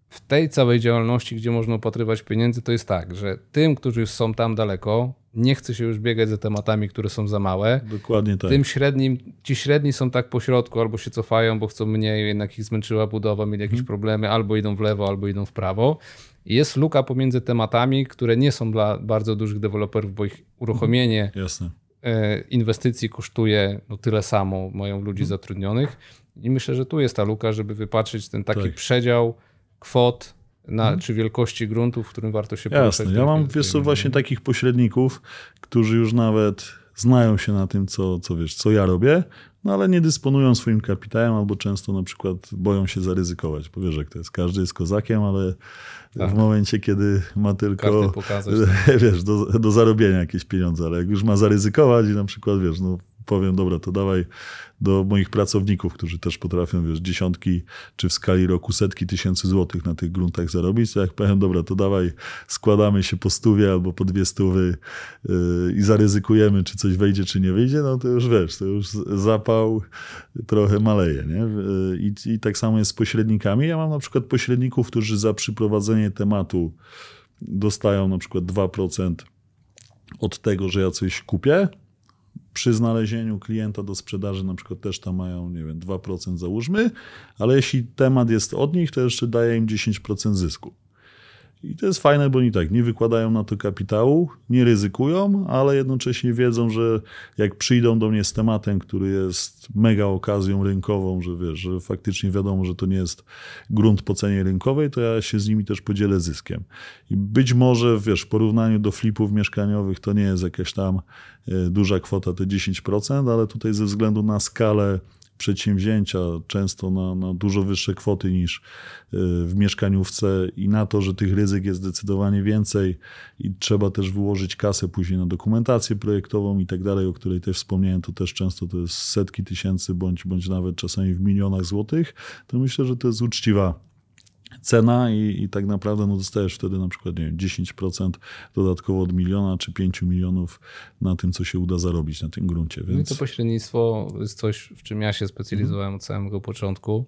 w tej całej działalności, gdzie można opatrywać pieniędzy, to jest tak, że tym, którzy już są tam daleko, nie chce się już biegać za tematami, które są za małe. Dokładnie tak. Tym średnim, ci średni są tak po środku, albo się cofają, bo chcą mniej, jednak ich zmęczyła budowa, mieli jakieś hmm. problemy, albo idą w lewo, albo idą w prawo. jest luka pomiędzy tematami, które nie są dla bardzo dużych deweloperów, bo ich uruchomienie mhm. e, inwestycji kosztuje no, tyle samo, mają ludzi mhm. zatrudnionych. I myślę, że tu jest ta luka, żeby wypatrzeć ten taki tak. przedział, kwot na, hmm. czy wielkości gruntu, w którym warto się poruszać. Jasne, ja mam wiesz co, właśnie takich pośredników, którzy już nawet znają się na tym, co, co wiesz, co ja robię, no ale nie dysponują swoim kapitałem albo często na przykład boją się zaryzykować. Powiesz, jak to jest. Każdy jest kozakiem, ale tak. w momencie, kiedy ma tylko pokazać, tak. wiesz, do, do zarobienia jakieś pieniądze, ale jak już ma zaryzykować i na przykład wiesz, no powiem, dobra, to dawaj do moich pracowników, którzy też potrafią, wiesz, dziesiątki czy w skali roku setki tysięcy złotych na tych gruntach zarobić, to jak powiem, dobra, to dawaj, składamy się po stówie albo po dwie stówy yy, i zaryzykujemy, czy coś wejdzie, czy nie wyjdzie, no to już wiesz, to już zapał trochę maleje, nie? Yy, I, tak samo jest z pośrednikami. Ja mam na przykład pośredników, którzy za przyprowadzenie tematu dostają na przykład 2% od tego, że ja coś kupię, przy znalezieniu klienta do sprzedaży na przykład też tam mają, nie wiem, 2% załóżmy, ale jeśli temat jest od nich, to jeszcze daje im 10% zysku. I to jest fajne, bo oni tak nie wykładają na to kapitału, nie ryzykują, ale jednocześnie wiedzą, że jak przyjdą do mnie z tematem, który jest mega okazją rynkową, że wiesz, że faktycznie wiadomo, że to nie jest grunt po cenie rynkowej, to ja się z nimi też podzielę zyskiem. I być może, wiesz, w porównaniu do flipów mieszkaniowych to nie jest jakaś tam e, duża kwota, te 10%, ale tutaj ze względu na skalę przedsięwzięcia, często na, na dużo wyższe kwoty niż y, w mieszkaniówce i na to, że tych ryzyk jest zdecydowanie więcej i trzeba też wyłożyć kasę później na dokumentację projektową i tak dalej, o której też wspomniałem, to też często to jest setki tysięcy bądź, bądź nawet czasami w milionach złotych, to myślę, że to jest uczciwa cena i, i tak naprawdę no dostajesz wtedy na przykład nie wiem, 10% dodatkowo od miliona czy 5 milionów na tym, co się uda zarobić na tym gruncie. Więc... No i to pośrednictwo jest coś, w czym ja się specjalizowałem od samego początku.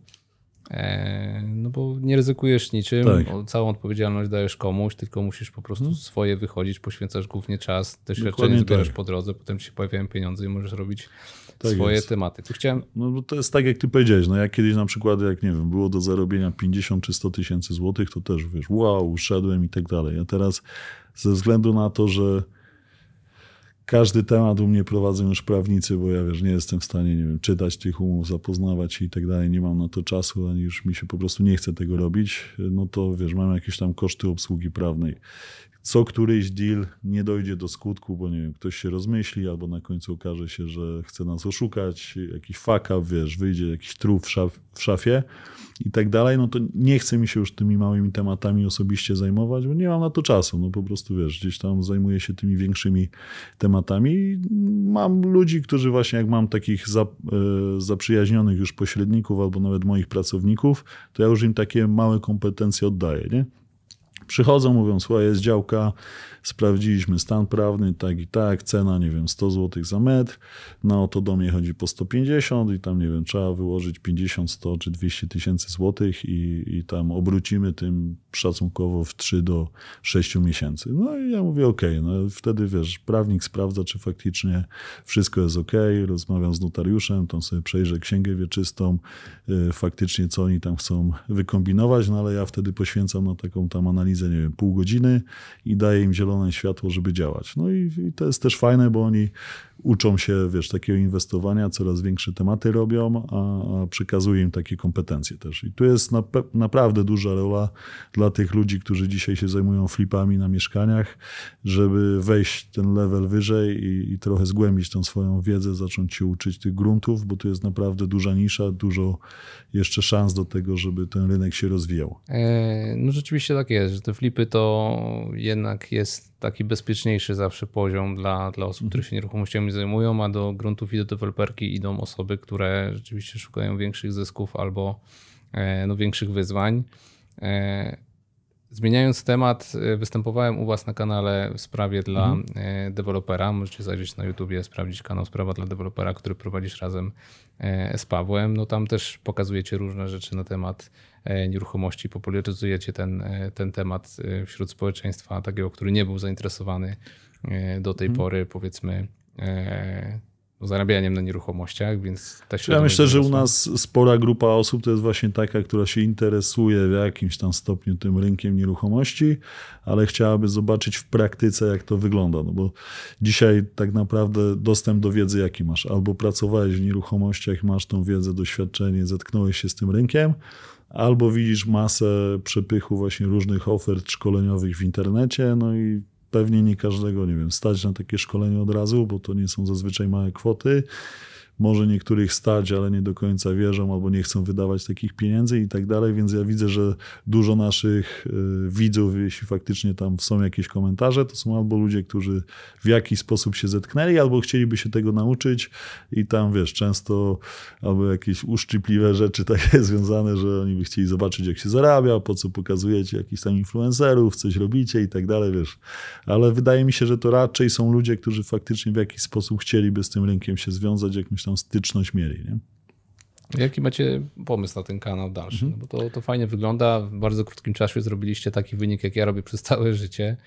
E, no bo nie ryzykujesz niczym, tak. całą odpowiedzialność dajesz komuś, tylko musisz po prostu mhm. swoje wychodzić, poświęcasz głównie czas, doświadczenie Dokładnie zbierasz tak. po drodze, potem ci pojawiają pieniądze i możesz robić tak swoje jest. tematy. Tu chciałem... No to jest tak, jak ty powiedziałeś, no ja kiedyś na przykład, jak nie wiem, było do zarobienia 50 czy 100 tysięcy złotych, to też wiesz, wow, uszedłem i tak dalej. A teraz ze względu na to, że każdy temat u mnie prowadzą już prawnicy, bo ja wiesz, nie jestem w stanie, nie wiem, czytać tych umów, zapoznawać się i tak dalej, nie mam na to czasu, ani już mi się po prostu nie chce tego robić, no to wiesz, mam jakieś tam koszty obsługi prawnej co któryś deal nie dojdzie do skutku, bo nie wiem, ktoś się rozmyśli, albo na końcu okaże się, że chce nas oszukać, jakiś faka, wiesz, wyjdzie jakiś truf w, szaf w szafie i tak dalej, no to nie chcę mi się już tymi małymi tematami osobiście zajmować, bo nie mam na to czasu, no po prostu wiesz, gdzieś tam zajmuję się tymi większymi tematami mam ludzi, którzy właśnie jak mam takich za, e, zaprzyjaźnionych już pośredników albo nawet moich pracowników, to ja już im takie małe kompetencje oddaję, nie? Przychodzą, mówią, słuchaj, jest działka, sprawdziliśmy stan prawny, tak i tak, cena, nie wiem, 100 zł za metr, na oto domie chodzi po 150 i tam, nie wiem, trzeba wyłożyć 50, 100 czy 200 tysięcy złotych i, i tam obrócimy tym szacunkowo w 3 do 6 miesięcy. No i ja mówię, ok, no wtedy wiesz, prawnik sprawdza, czy faktycznie wszystko jest ok, rozmawiam z notariuszem, tam sobie przejrzę księgę wieczystą, yy, faktycznie co oni tam chcą wykombinować, no ale ja wtedy poświęcam na taką tam analizę, nie wiem, pół godziny i daję im zieloną zielone światło, żeby działać. No i, i, to jest też fajne, bo oni uczą się, wiesz, takiego inwestowania, coraz większe tematy robią, a, a przekazuje im takie kompetencje też. I tu jest na, naprawdę duża rola dla tych ludzi, którzy dzisiaj się zajmują flipami na mieszkaniach, żeby wejść ten level wyżej i, i trochę zgłębić tą swoją wiedzę, zacząć się uczyć tych gruntów, bo tu jest naprawdę duża nisza, dużo jeszcze szans do tego, żeby ten rynek się rozwijał. E, no rzeczywiście tak jest, że te flipy to jednak jest taki bezpieczniejszy zawsze poziom dla, dla osób, które się nieruchomościami zajmują, a do gruntów i do deweloperki idą osoby, które rzeczywiście szukają większych zysków albo e, no, większych wyzwań. E, zmieniając temat, e, występowałem u Was na kanale w sprawie dla mhm. dewelopera. Możecie zajrzeć na YouTubie, sprawdzić kanał Sprawa dla dewelopera, który prowadzisz razem z Pawłem. No tam też pokazujecie różne rzeczy na temat E, nieruchomości. Popularyzujecie ten, e, ten temat e, wśród społeczeństwa takiego, który nie był zainteresowany do tej hmm. pory, powiedzmy, no, zarabianiem na nieruchomościach, więc ta Ja myślę, że u nas spora grupa osób to jest właśnie taka, która się interesuje w jakimś tam stopniu tym rynkiem nieruchomości, ale chciałaby zobaczyć w praktyce, jak to wygląda. No bo dzisiaj tak naprawdę dostęp do wiedzy, jaki masz. Albo pracowałeś w nieruchomościach, masz tą wiedzę, doświadczenie, zetknąłeś się z tym rynkiem, albo widzisz masę przepychu właśnie różnych ofert szkoleniowych w internecie, no i pewnie nie każdego, nie wiem, stać na takie szkolenie od razu, bo to nie są zazwyczaj małe kwoty może niektórych stać, ale nie do końca wierzą albo nie chcą wydawać takich pieniędzy i tak dalej, więc ja widzę, że dużo naszych y, widzów, jeśli faktycznie tam są jakieś komentarze, to są albo ludzie, którzy w jakiś sposób się zetknęli, albo chcieliby się tego nauczyć i tam, wiesz, często albo jakieś uszczypliwe rzeczy takie związane, że oni by chcieli zobaczyć, jak się zarabia, po co pokazujecie jakichś tam influencerów, coś robicie i tak dalej, wiesz. Ale wydaje mi się, że to raczej są ludzie, którzy faktycznie w jakiś sposób chcieliby z tym rynkiem się związać, jakimś tam tą styczność mieli. Nie? Jaki macie pomysł na ten kanał dalszy? Mhm. No bo to, to fajnie wygląda. W bardzo krótkim czasie zrobiliście taki wynik, jak ja robię przez całe życie.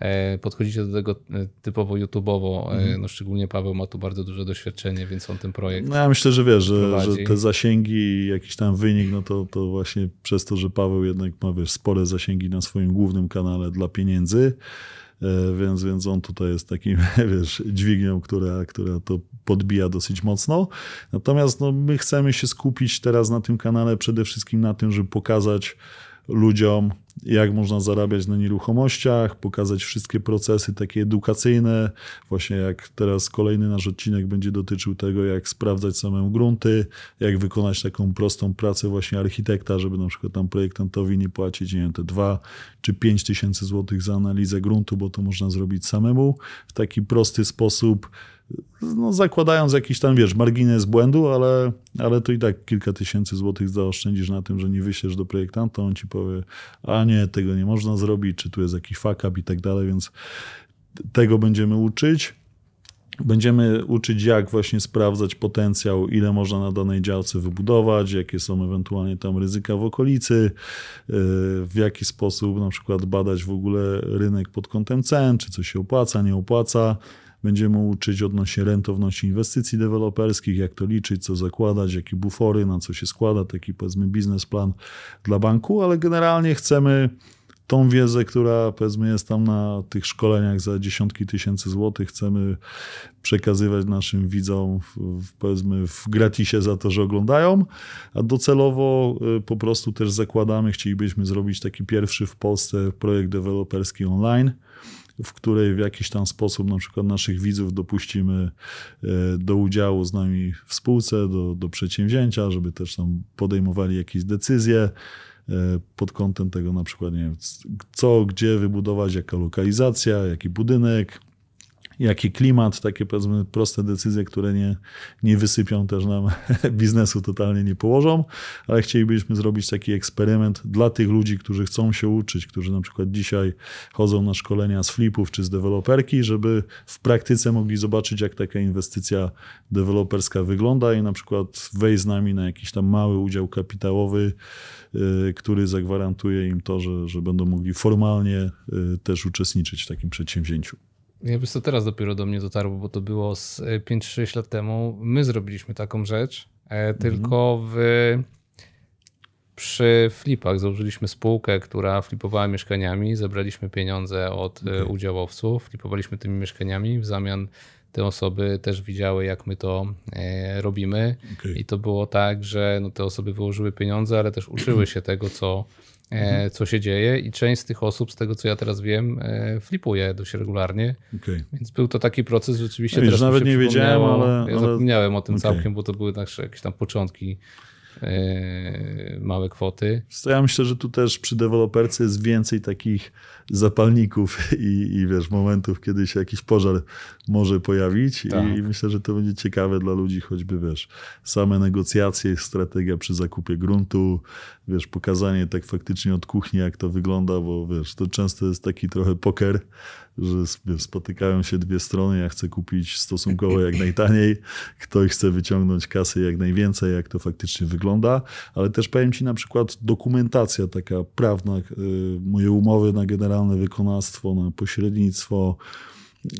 E, podchodzicie do tego e, typowo YouTube'owo. E, mhm. No, szczególnie Paweł ma tu bardzo duże doświadczenie, więc on ten projekt. No ja myślę, że wiesz, że, że, te zasięgi i jakiś tam wynik, no to, to właśnie przez to, że Paweł jednak ma wiesz, spore zasięgi na swoim głównym kanale dla pieniędzy E, więc, więc on tutaj jest takim, wiesz, dźwignią, która, która to podbija dosyć mocno. Natomiast no, my chcemy się skupić teraz na tym kanale przede wszystkim na tym, żeby pokazać, ludziom, jak można zarabiać na nieruchomościach, pokazać wszystkie procesy takie edukacyjne, właśnie jak teraz kolejny nasz odcinek będzie dotyczył tego, jak sprawdzać samemu grunty, jak wykonać taką prostą pracę właśnie architekta, żeby na przykład tam projektantowi nie płacić, nie wiem, te 2 czy 5 tysięcy złotych za analizę gruntu, bo to można zrobić samemu w taki prosty sposób no, zakładając jakiś tam, wiesz, margines błędu, ale, ale to i tak kilka tysięcy złotych zaoszczędzisz na tym, że nie wyślesz do projektanta, on ci powie, a nie, tego nie można zrobić, czy tu jest jakiś fakap i tak dalej, więc tego będziemy uczyć. Będziemy uczyć, jak właśnie sprawdzać potencjał, ile można na danej działce wybudować, jakie są ewentualnie tam ryzyka w okolicy, y, w jaki sposób na przykład badać w ogóle rynek pod kątem cen, czy coś się opłaca, nie opłaca. Będziemy uczyć odnośnie rentowności inwestycji deweloperskich, jak to liczyć, co zakładać, jakie bufory, na co się składa, taki powiedzmy biznesplan dla banku, ale generalnie chcemy tą wiedzę, która powiedzmy jest tam na tych szkoleniach za dziesiątki tysięcy złotych, chcemy przekazywać naszym widzom w, powiedzmy w gratisie za to, że oglądają, a docelowo y, po prostu też zakładamy, chcielibyśmy zrobić taki pierwszy w Polsce projekt deweloperski online w której w jakiś tam sposób na przykład naszych widzów dopuścimy e, do udziału z nami w spółce, do, do przedsięwzięcia, żeby też tam podejmowali jakieś decyzje e, pod kątem tego na przykład, nie wiem, co, gdzie wybudować, jaka lokalizacja, jaki budynek, jaki klimat, takie powiedzmy proste decyzje, które nie, nie wysypią też nam biznesu, totalnie nie położą, ale chcielibyśmy zrobić taki eksperyment dla tych ludzi, którzy chcą się uczyć, którzy na przykład dzisiaj chodzą na szkolenia z flipów czy z deweloperki, żeby w praktyce mogli zobaczyć, jak taka inwestycja deweloperska wygląda i na przykład wejść z nami na jakiś tam mały udział kapitałowy, y, który zagwarantuje im to, że, że będą mogli formalnie y, też uczestniczyć w takim przedsięwzięciu. Jakby to teraz dopiero do mnie dotarło, bo to było z 5-6 e, lat temu. My zrobiliśmy taką rzecz, e, mhm. tylko w, przy flipach założyliśmy spółkę, która flipowała mieszkaniami, zebraliśmy pieniądze od e, okay. udziałowców, flipowaliśmy tymi mieszkaniami w zamian te osoby też widziały, jak my to e, robimy. Okay. I to było tak, że no, te osoby wyłożyły pieniądze, ale też uczyły się tego, co, e, mhm. co się dzieje i część z tych osób, z tego co ja teraz wiem, e, flipuje dość regularnie. Okay. Więc był to taki proces rzeczywiście. No, teraz nawet nie wiedziałem, ale, ale... Ja zapomniałem o tym okay. całkiem, bo to były jakieś tam początki Yy, małe kwoty. Ja myślę, że tu też przy deweloperce jest więcej takich zapalników i, i wiesz, momentów, kiedy się jakiś pożar może pojawić tak. i myślę, że to będzie ciekawe dla ludzi, choćby wiesz, same negocjacje, strategia przy zakupie gruntu, wiesz, pokazanie tak faktycznie od kuchni, jak to wygląda, bo wiesz, to często jest taki trochę poker, że spotykają się dwie strony, ja chcę kupić stosunkowo jak najtaniej, ktoś chce wyciągnąć kasy jak najwięcej, jak to faktycznie wygląda wygląda, ale też powiem Ci na przykład dokumentacja taka prawna, e, moje umowy na generalne wykonawstwo, na pośrednictwo,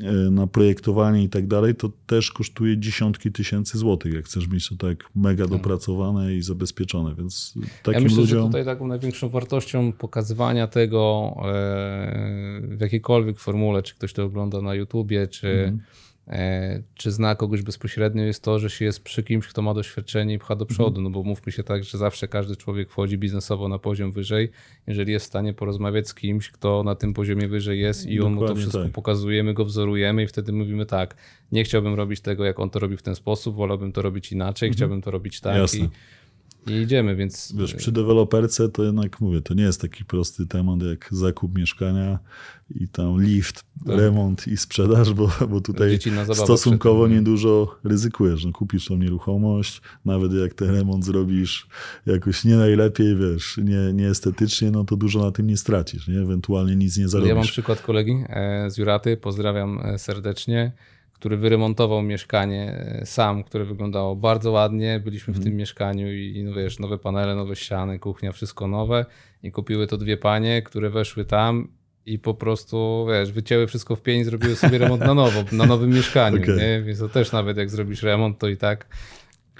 e, na projektowanie i tak dalej, to też kosztuje dziesiątki tysięcy złotych, jak chcesz mieć to tak mega tak. dopracowane i zabezpieczone, więc takim ja myślę, ludziom... że tutaj taką największą wartością pokazywania tego e, w jakiejkolwiek formule, czy ktoś to ogląda na YouTubie, czy mhm E, czy zna kogoś bezpośrednio, jest to, że się jest przy kimś, kto ma doświadczenie i pcha do przodu. Mhm. No bo mówmy się tak, że zawsze każdy człowiek wchodzi biznesowo na poziom wyżej, jeżeli jest w stanie porozmawiać z kimś, kto na tym poziomie wyżej jest i on mu to wszystko tak. pokazujemy, go wzorujemy i wtedy mówimy tak, nie chciałbym robić tego, jak on to robi w ten sposób, wolałbym to robić inaczej, mhm. chciałbym to robić tak. Jasne nie idziemy, więc... Wiesz, e, przy deweloperce to jednak, mówię, to nie jest taki prosty temat jak zakup mieszkania i tam lift, tak. remont i sprzedaż, bo, bo tutaj stosunkowo niedużo ryzykujesz. No, kupisz tą nieruchomość, nawet jak ten remont zrobisz jakoś nie najlepiej, wiesz, nie, nieestetycznie, no to dużo na tym nie stracisz, nie? ewentualnie nic nie zarobisz. Ja mam przykład kolegi e, z Juraty, pozdrawiam e, serdecznie który wyremontował mieszkanie e, sam, które wyglądało bardzo ładnie. Byliśmy w mhm. tym mieszkaniu i no wiesz, nowe panele, nowe ściany, kuchnia, wszystko nowe. I kupiły to dwie panie, które weszły tam i po prostu, wiesz, wycięły wszystko w pień i zrobiły sobie remont na nowo, na nowym mieszkaniu. Okay. Nie? Więc to też nawet jak zrobisz remont, to i tak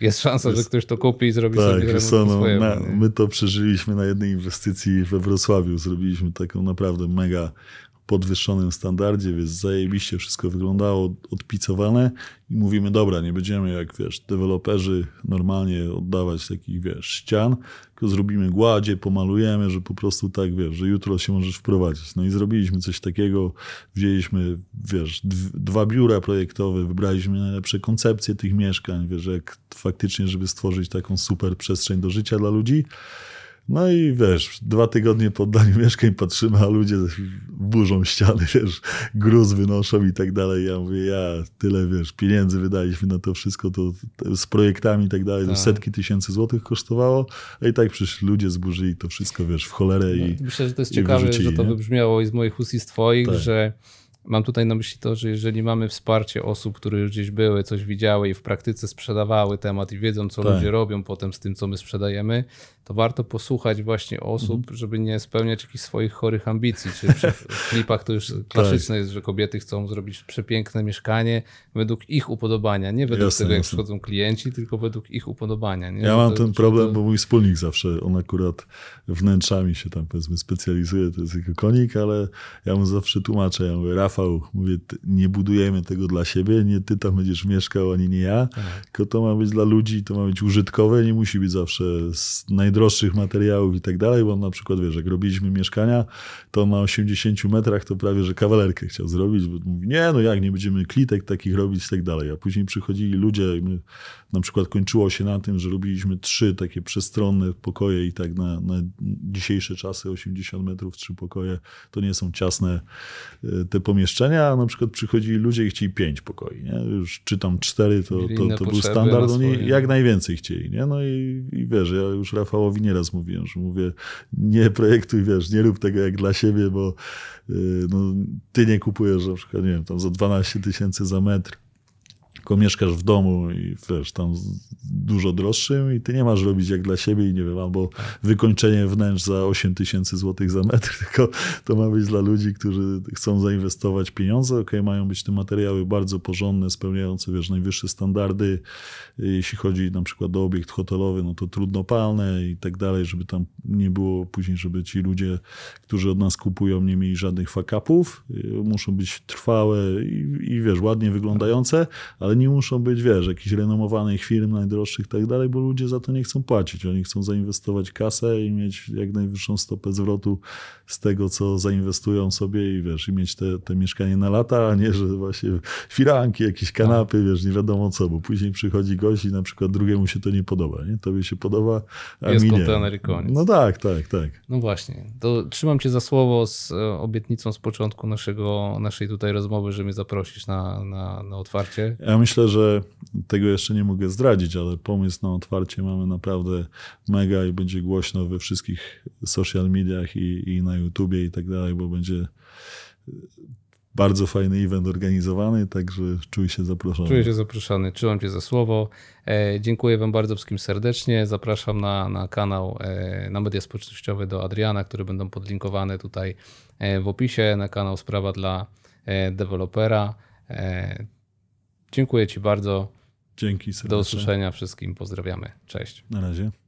jest szansa, jest, że ktoś to kupi i zrobi tak, sobie remont no, swojemu, na, My to przeżyliśmy na jednej inwestycji we Wrocławiu. Zrobiliśmy taką naprawdę mega podwyższonym standardzie, więc zajebiście wszystko wyglądało odpicowane i mówimy, dobra, nie będziemy jak, wiesz, deweloperzy normalnie oddawać takich, wiesz, ścian, tylko zrobimy gładzie, pomalujemy, że po prostu tak, wiesz, że jutro się możesz wprowadzić. No i zrobiliśmy coś takiego, wzięliśmy, wiesz, dwa biura projektowe, wybraliśmy najlepsze koncepcje tych mieszkań, wiesz, jak faktycznie, żeby stworzyć taką super przestrzeń do życia dla ludzi, no i wiesz, dwa tygodnie po oddaniu mieszkań patrzymy, a ludzie burzą ściany, wiesz, gruz wynoszą i tak dalej. Ja mówię, ja tyle, wiesz, pieniędzy wydaliśmy na to wszystko, to, to z projektami i tak dalej, tak. setki tysięcy złotych kosztowało, a i tak przecież ludzie zburzyli to wszystko, wiesz, w cholerę no, i Myślę, że to jest ciekawe, że to nie? wybrzmiało i z moich ust i z twoich, tak. że Mam tutaj na myśli to, że jeżeli mamy wsparcie osób, które już gdzieś były, coś widziały i w praktyce sprzedawały temat i wiedzą, co tak. ludzie robią potem z tym, co my sprzedajemy, to warto posłuchać właśnie osób, mhm. żeby nie spełniać jakichś swoich chorych ambicji. Czy przy to już klasyczne tak. jest, że kobiety chcą zrobić przepiękne mieszkanie według ich upodobania, nie według jasne, tego, jak przychodzą klienci, tylko według ich upodobania. Nie? Ja mam to, ten problem, to... bo mój wspólnik zawsze, on akurat wnętrzami się tam powiedzmy specjalizuje, to jest jego konik, ale ja mu zawsze tłumaczę, ja mówię, Raf, Rafał, mówię, nie budujemy tego dla siebie, nie ty tam będziesz mieszkał, ani nie ja, tak. tylko to ma być dla ludzi, to ma być użytkowe, nie musi być zawsze z najdroższych materiałów i tak dalej, bo na przykład, wiesz, jak robiliśmy mieszkania, to na 80 metrach to prawie, że kawalerkę chciał zrobić, bo mówi, nie, no jak, nie będziemy klitek takich robić i tak dalej, a później przychodzili ludzie my, na przykład kończyło się na tym, że robiliśmy trzy takie przestronne pokoje i tak na, na dzisiejsze czasy 80 metrów, trzy pokoje, to nie są ciasne e, te pomieszczenia, pomieszczenia, na przykład przychodzili ludzie i chcieli pięć pokoi. Nie? Już czytam cztery, to, to, to, był standard. Oni jak najwięcej chcieli. Nie? No i, i wiesz, ja już Rafałowi nieraz mówiłem, że mówię, nie projektuj, wiesz, nie rób tego jak dla siebie, bo y, no, ty nie kupujesz na przykład, nie wiem, tam za 12 tysięcy za metr tylko mieszkasz w domu i wiesz, tam dużo droższym i ty nie masz robić jak dla siebie i nie wiem, albo wykończenie wnętrz za 8 tysięcy złotych za metr, tylko to ma być dla ludzi, którzy chcą zainwestować pieniądze. ok mają być te materiały bardzo porządne, spełniające, wiesz, najwyższe standardy. Jeśli chodzi na przykład o obiekt hotelowy, no to trudnopalne i tak dalej, żeby tam nie było później, żeby ci ludzie, którzy od nas kupują, nie mieli żadnych fakapów. Muszą być trwałe i, i wiesz, ładnie wyglądające, ale ale nie muszą być, wiesz, jakichś renomowanych firm, najdroższych i tak dalej, bo ludzie za to nie chcą płacić. Oni chcą zainwestować kasę i mieć jak najwyższą stopę zwrotu z tego, co zainwestują sobie i wiesz, i mieć te, te mieszkanie na lata, a nie, że właśnie firanki, jakieś kanapy, wiesz, nie wiadomo co, bo później przychodzi gość i na przykład drugiemu się to nie podoba, nie? Tobie się podoba, a Jest mi nie. kontener i koniec. No tak, tak, tak. No właśnie. To trzymam cię za słowo z e, obietnicą z początku naszego, naszej tutaj rozmowy, że mnie zaprosisz na, na, na otwarcie. Ja myślę, że tego jeszcze nie mogę zdradzić, ale pomysł na otwarcie mamy naprawdę mega i będzie głośno we wszystkich social mediach i, i na YouTubie i tak dalej, bo będzie bardzo fajny event organizowany, także czuj się zaproszony. Czuję się zaproszony, trzymam Cię za słowo. E, dziękuję Wam bardzo wszystkim serdecznie. Zapraszam na, na kanał, e, na media społecznościowe do Adriana, które będą podlinkowane tutaj e, w opisie, na kanał Sprawa dla e, Dewelopera. E, Dziękuję Ci bardzo. Dzięki serdecznie. Do usłyszenia wszystkim. Pozdrawiamy. Cześć. Na razie.